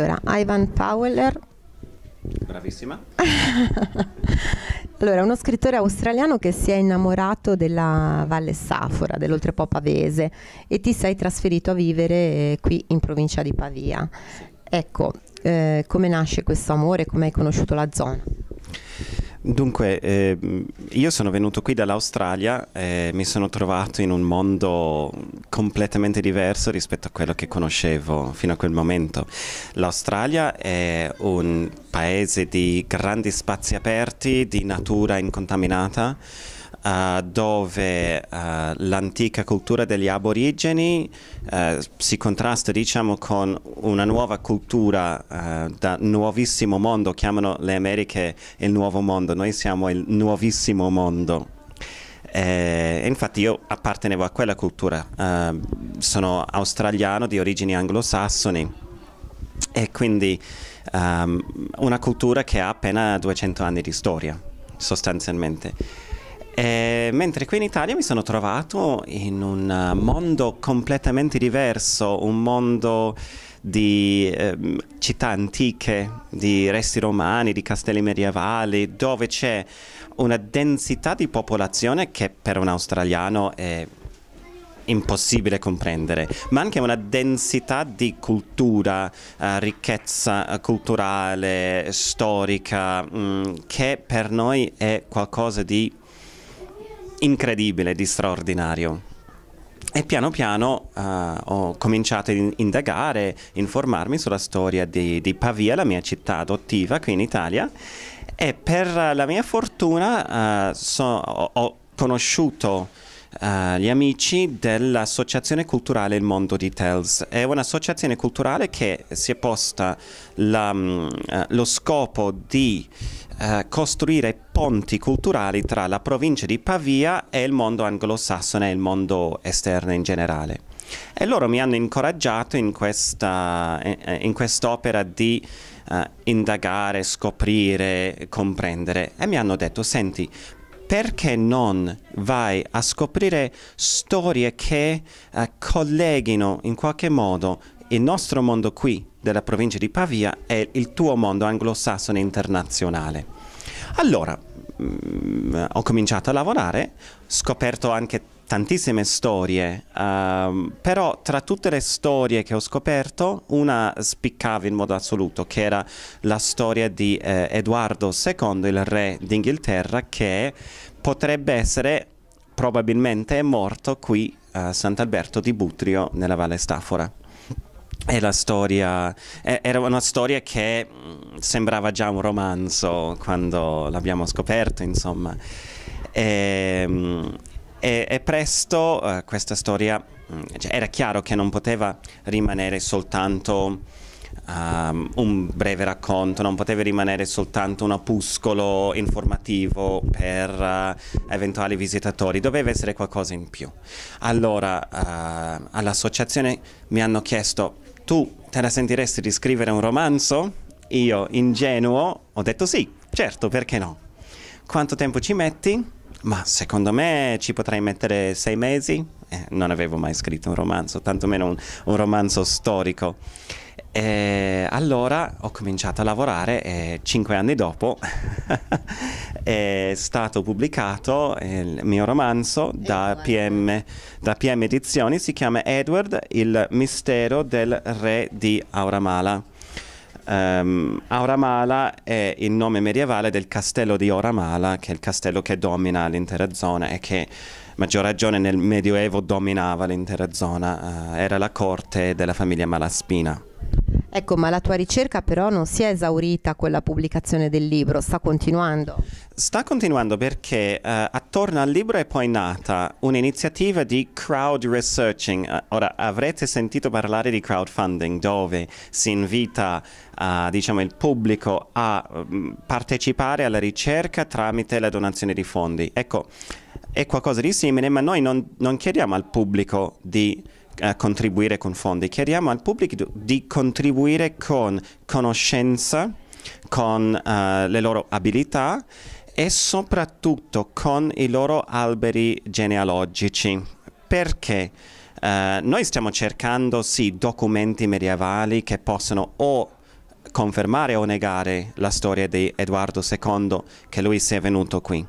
Allora, Ivan Fowler. Bravissima. allora, uno scrittore australiano che si è innamorato della Valle Safora, dell'oltrepo pavese, e ti sei trasferito a vivere eh, qui in provincia di Pavia. Ecco, eh, come nasce questo amore, come hai conosciuto la zona? Dunque, eh, io sono venuto qui dall'Australia e mi sono trovato in un mondo completamente diverso rispetto a quello che conoscevo fino a quel momento. L'Australia è un paese di grandi spazi aperti, di natura incontaminata uh, dove uh, l'antica cultura degli aborigeni uh, si contrasta diciamo, con una nuova cultura da nuovissimo mondo, chiamano le Americhe il nuovo mondo, noi siamo il nuovissimo mondo. Eh, infatti io appartenevo a quella cultura, uh, sono australiano di origini anglosassoni e quindi um, una cultura che ha appena 200 anni di storia sostanzialmente. Eh, mentre qui in Italia mi sono trovato in un eh, mondo completamente diverso, un mondo di eh, città antiche, di resti romani, di castelli medievali, dove c'è una densità di popolazione che per un australiano è impossibile comprendere, ma anche una densità di cultura, eh, ricchezza eh, culturale, storica, mh, mm, che per noi è qualcosa di incredibile, di straordinario. E piano piano uh, ho cominciato a indagare, informarmi sulla storia di, di, Pavia, la mia città adottiva qui in Italia, e per la mia fortuna uh, so, ho, ho conosciuto Uh, gli amici dell'Associazione Culturale Il Mondo di Tells. È un'associazione culturale che si è posta la, uh, lo scopo di uh, costruire ponti culturali tra la provincia di Pavia e il mondo anglosassone e il mondo esterno in generale. E loro mi hanno incoraggiato in, questa, in quest'opera di indagare, scoprire, comprendere e mi hanno detto, senti, perché non vai a scoprire storie che eh, colleghino in qualche modo il nostro mondo qui della provincia di Pavia e il tuo mondo anglosassone internazionale? Allora, mh, mm, ho cominciato a lavorare, scoperto anche tantissime storie, um, però tra tutte le storie che ho scoperto una spiccava in modo assoluto, che era la storia di eh, Edoardo II, il re d'Inghilterra, che potrebbe essere probabilmente morto qui a Sant'Alberto di Butrio nella Valle Stafora. E la Storia, era una storia che mm, sembrava già un romanzo quando l'abbiamo scoperto, insomma. E, ehm, e, e presto uh, questa storia mm, cioè, era chiaro che non poteva rimanere soltanto um, un breve racconto, non poteva rimanere soltanto un opuscolo informativo per uh, eventuali visitatori, doveva essere qualcosa in più. Allora uh, all'associazione mi hanno chiesto, tu te la sentiresti di scrivere un romanzo? Io, ingenuo, ho detto sì, certo, perché no? Quanto tempo ci metti? Ma secondo me ci potrei mettere sei mesi. Eh, non avevo mai scritto un romanzo, tantomeno un, un romanzo storico. E allora ho cominciato a lavorare e cinque anni dopo è stato pubblicato il mio romanzo da PM, da PM Edizioni, si chiama Edward, il mistero del re di Auramala. Um, Auramala è il nome medievale del castello di Auramala, che è il castello che domina l'intera zona e che a maggior ragione nel Medioevo dominava l'intera zona, uh, era la corte della famiglia Malaspina. Ecco, ma la tua ricerca però non si è esaurita con la pubblicazione del libro, sta continuando. Sta continuando perché uh, attorno al libro è poi nata un'iniziativa di crowd researching. Uh, ora avrete sentito parlare di crowdfunding dove si invita uh, diciamo, il pubblico a um, partecipare alla ricerca tramite la donazione di fondi. Ecco, è qualcosa di simile, ma noi non, non chiediamo al pubblico di eh, contribuire con fondi, chiediamo al pubblico di contribuire con conoscenza, con eh, le loro abilità e soprattutto con i loro alberi genealogici. Perché? Eh, noi stiamo cercando sì documenti medievali che possano o confermare o negare la storia di Edoardo II che lui sia venuto qui.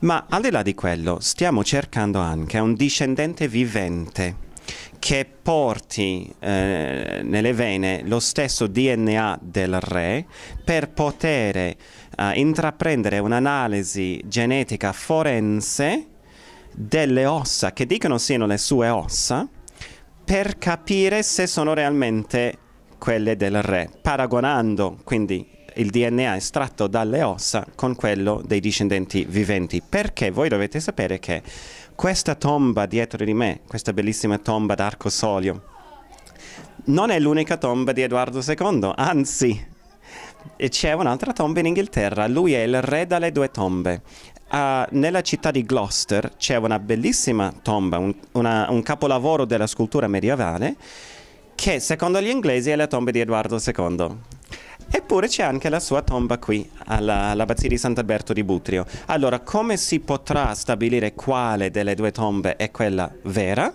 Ma al di là di quello, stiamo cercando anche un discendente vivente che porti eh, nelle vene lo stesso DNA del re per poter eh, intraprendere un'analisi genetica forense delle ossa che dicono siano le sue ossa per capire se sono realmente quelle del re, paragonando quindi il DNA estratto dalle ossa con quello dei discendenti viventi, perché voi dovete sapere che questa tomba dietro di me, questa bellissima tomba d'arco solio, non è l'unica tomba di Edoardo II, anzi c'è un'altra tomba in Inghilterra, lui è il re dalle due tombe. Uh, nella città di Gloucester c'è una bellissima tomba, un, una, un capolavoro della scultura medievale, che secondo gli inglesi è la tomba di Edoardo II. Eppure c'è anche la sua tomba qui, all'abbazia di Sant'Alberto di Butrio. Allora, come si potrà stabilire quale delle due tombe è quella vera?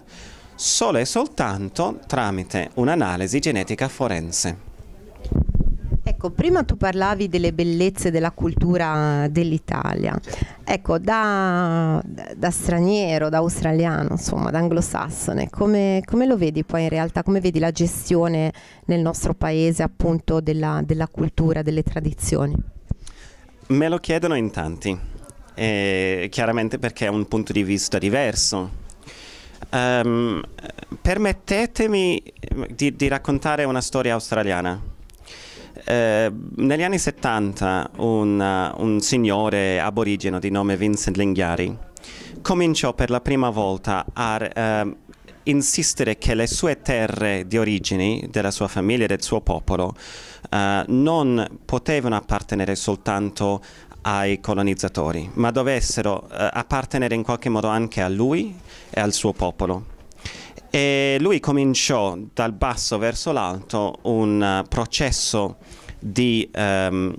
Solo e soltanto tramite un'analisi genetica forense. Ecco, prima tu parlavi delle bellezze della cultura dell'Italia. Ecco, da, da, straniero, da australiano, insomma, da anglosassone, come, come, lo vedi poi in realtà? Come vedi la gestione nel nostro paese appunto della, della cultura, delle tradizioni? Me lo chiedono in tanti, eh, chiaramente perché è un punto di vista diverso. Um, permettetemi di, di raccontare una storia australiana. Eh, negli anni 70 un, eh, un signore aborigeno di nome Vincent Linghiari cominciò per la prima volta a eh, insistere che le sue terre di origini, della sua famiglia e del suo popolo, eh, non potevano appartenere soltanto ai colonizzatori, ma dovessero eh, appartenere in qualche modo anche a lui e al suo popolo. E lui cominciò dal basso verso l'alto un processo di ehm,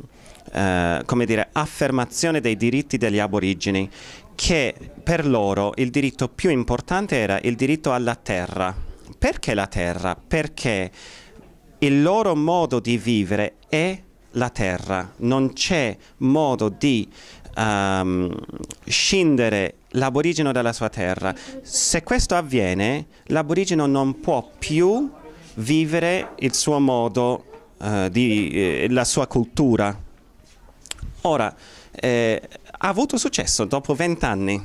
eh, come dire, affermazione dei diritti degli aborigeni, che per loro il diritto più importante era il diritto alla terra. Perché la terra? Perché il loro modo di vivere è la terra, non c'è modo di um, scindere l'aborigeno dalla sua terra. Se questo avviene, l'aborigeno non può più vivere il suo modo eh, di, eh, la sua cultura. Ora, eh, ha avuto successo dopo vent'anni,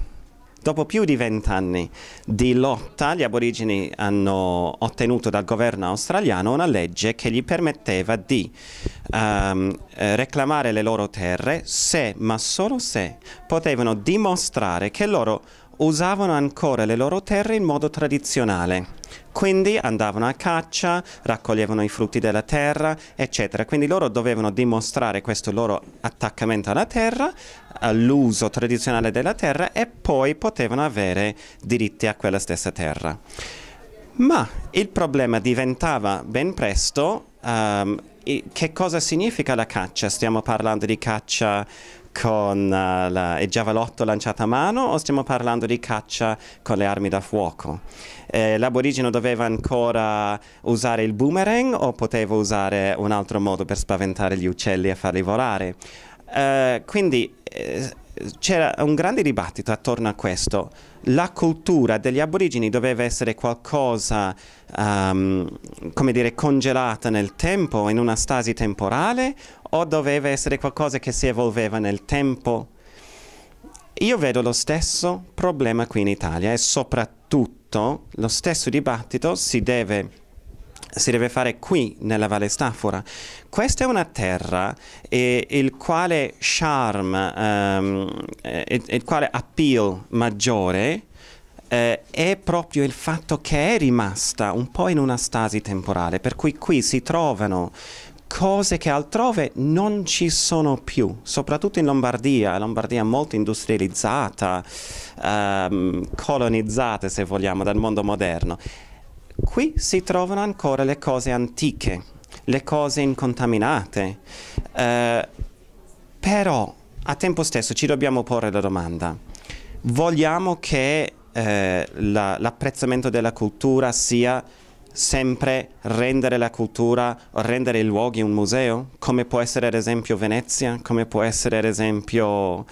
dopo più di vent'anni di lotta, gli aborigeni hanno ottenuto dal governo australiano una legge che gli permetteva di um, reclamare le loro terre se, ma solo se, potevano dimostrare che loro usavano ancora le loro terre in modo tradizionale. Quindi andavano a caccia, raccoglievano i frutti della terra, eccetera. Quindi loro dovevano dimostrare questo loro attaccamento alla terra, all'uso tradizionale della terra e poi potevano avere diritti a quella stessa terra. Ma il problema diventava ben presto um, che cosa significa la caccia? Stiamo parlando di caccia con eh, la, il giavalotto lanciato a mano o stiamo parlando di caccia con le armi da fuoco? Eh, l'aborigeno doveva ancora usare il boomerang o poteva usare un altro modo per spaventare gli uccelli e farli volare? Eh, quindi eh, c'era un grande dibattito attorno a questo. La cultura degli aborigeni doveva essere qualcosa, um, come dire, congelata nel tempo, in una stasi temporale, o doveva essere qualcosa che si evolveva nel tempo? Io vedo lo stesso problema qui in Italia e soprattutto lo stesso dibattito si deve si deve fare qui nella Valle Stafora. Questa è una terra e il quale charm, um, ehm, e, il quale appeal maggiore eh, è proprio il fatto che è rimasta un po' in una stasi temporale, per cui qui si trovano cose che altrove non ci sono più, soprattutto in Lombardia, Lombardia molto industrializzata, ehm, colonizzata se vogliamo dal mondo moderno. Qui si trovano ancora le cose antiche, le cose incontaminate, eh, però a tempo stesso ci dobbiamo porre la domanda, vogliamo che eh, l'apprezzamento della cultura sia sempre rendere la cultura, rendere i luoghi un museo, come può essere ad esempio Venezia, come può essere ad esempio uh,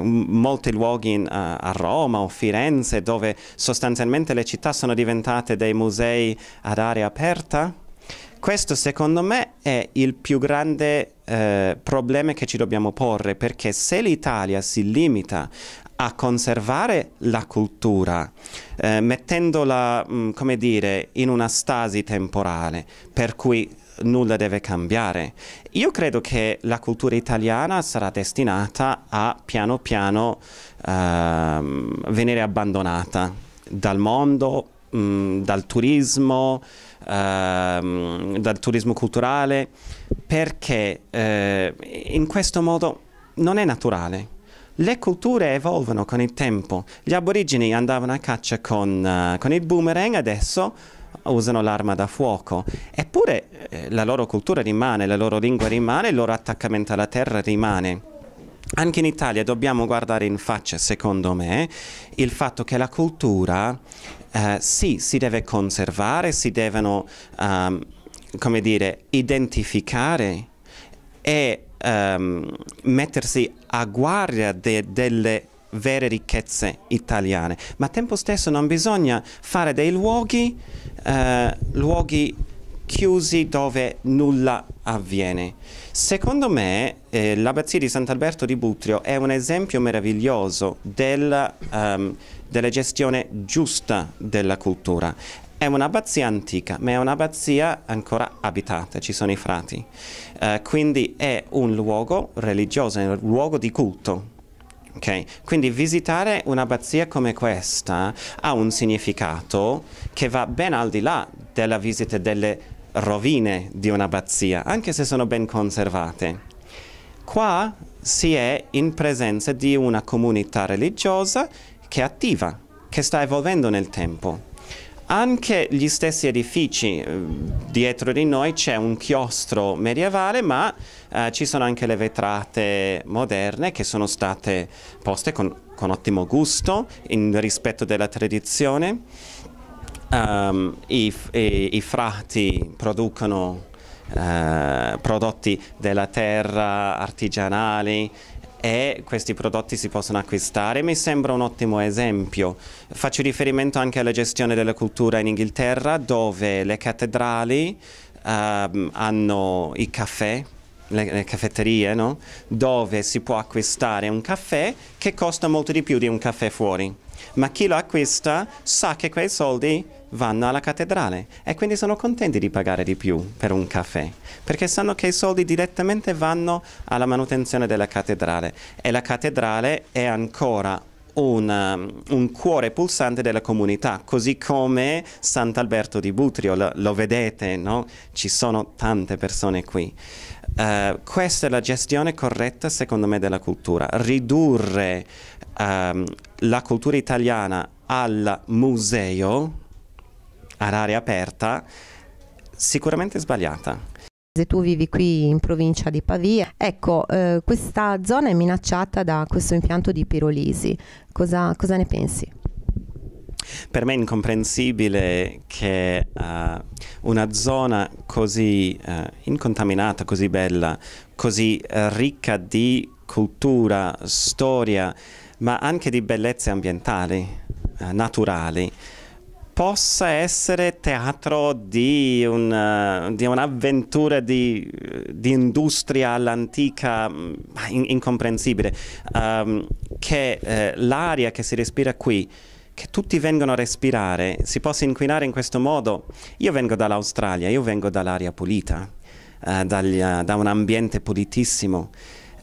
molti luoghi in, uh, a Roma o Firenze, dove sostanzialmente le città sono diventate dei musei ad aria aperta. Questo secondo me è il più grande eh, problema che ci dobbiamo porre perché se l'Italia si limita a conservare la cultura, eh, mettendola, mh, mm, come dire, in una stasi temporale, per cui nulla deve cambiare. Io credo che la cultura italiana sarà destinata a piano piano ehm, venire abbandonata dal mondo, mh, mm, dal turismo, ehm, dal turismo culturale, perché eh, in questo modo non è naturale. Le culture evolvono con il tempo. Gli aborigeni andavano a caccia con, uh, con il boomerang, adesso usano l'arma da fuoco. Eppure eh, la loro cultura rimane, la loro lingua rimane, il loro attaccamento alla terra rimane. Anche in Italia dobbiamo guardare in faccia, secondo me, il fatto che la cultura eh, sì, si deve conservare, si devono, um, come dire, identificare e ehm, mettersi a guardia de, delle vere ricchezze italiane, ma al tempo stesso non bisogna fare dei luoghi, eh, luoghi chiusi dove nulla avviene. Secondo me eh, l'abbazia di Sant'Alberto di Butrio è un esempio meraviglioso del, um, della gestione giusta della cultura. È un'abbazia antica, ma è un'abbazia ancora abitata, ci sono i frati. Eh, quindi è un luogo religioso, è un luogo di culto. Okay? Quindi visitare un'abbazia come questa ha un significato che va ben al di là della visita delle rovine di un'abbazia, anche se sono ben conservate. Qua si è in presenza di una comunità religiosa che è attiva, che sta evolvendo nel tempo. Anche gli stessi edifici, eh, dietro di noi c'è un chiostro medievale ma eh, ci sono anche le vetrate moderne che sono state poste con, con ottimo gusto in rispetto della tradizione. Um, i, i, i, frati producono eh, prodotti della terra artigianali e questi prodotti si possono acquistare. Mi sembra un ottimo esempio. Faccio riferimento anche alla gestione della cultura in Inghilterra dove le cattedrali ehm, hanno i caffè le, le, caffetterie, no? dove si può acquistare un caffè che costa molto di più di un caffè fuori. Ma chi lo acquista sa che quei soldi vanno alla cattedrale e quindi sono contenti di pagare di più per un caffè, perché sanno che i soldi direttamente vanno alla manutenzione della cattedrale e la cattedrale è ancora un, um, un, cuore pulsante della comunità, così come Sant'Alberto di Butrio, lo, lo vedete, no? ci sono tante persone qui. Uh, questa è la gestione corretta secondo me della cultura, ridurre um, la cultura italiana al museo, all'aria aperta, sicuramente sbagliata. Se tu vivi qui in provincia di Pavia, ecco, eh, questa zona è minacciata da questo impianto di pirolisi, cosa, cosa ne pensi? Per me è incomprensibile che uh, una zona così uh, incontaminata, così bella, così uh, ricca di cultura, storia, ma anche di bellezze ambientali, naturali, possa essere teatro di, un'avventura un di, di, industria all'antica mm, in, incomprensibile, um, che l'aria che si respira qui che tutti vengono a respirare, si possa inquinare in questo modo. Io vengo dall'Australia, io vengo dall'aria pulita, eh, dagli, eh, da un ambiente pulitissimo.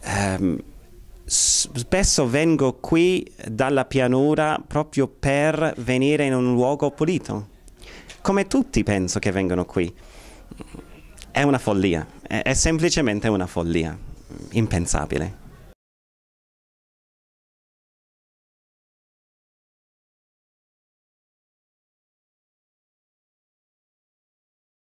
Eh, spesso vengo qui dalla pianura proprio per venire in un luogo pulito, come tutti penso che vengono qui. È una follia, è, è semplicemente una follia, impensabile.